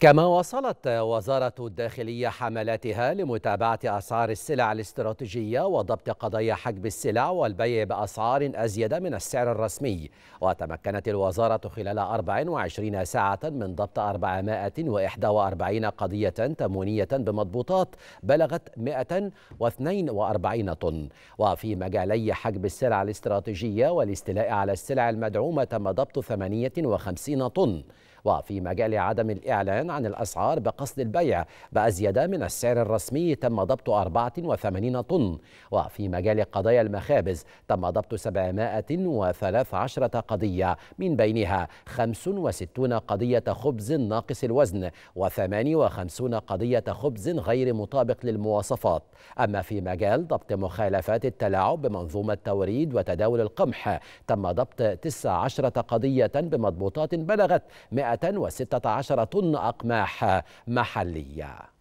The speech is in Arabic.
كما واصلت وزارة الداخلية حملاتها لمتابعة أسعار السلع الاستراتيجية وضبط قضايا حجب السلع والبيع بأسعار أزيد من السعر الرسمي وتمكنت الوزارة خلال 24 ساعة من ضبط 441 قضية تمونية بمضبوطات بلغت 142 طن وفي مجالي حجب السلع الاستراتيجية والاستيلاء على السلع المدعومة تم ضبط 58 طن وفي مجال عدم الإعلان عن الأسعار بقصد البيع بأزيد من السعر الرسمي تم ضبط 84 طن وفي مجال قضايا المخابز تم ضبط 713 قضية من بينها 65 قضية خبز ناقص الوزن و58 قضية خبز غير مطابق للمواصفات أما في مجال ضبط مخالفات التلاعب بمنظومة توريد وتداول القمح تم ضبط 19 قضية بمضبوطات بلغت 100 116 طن أقماح محلية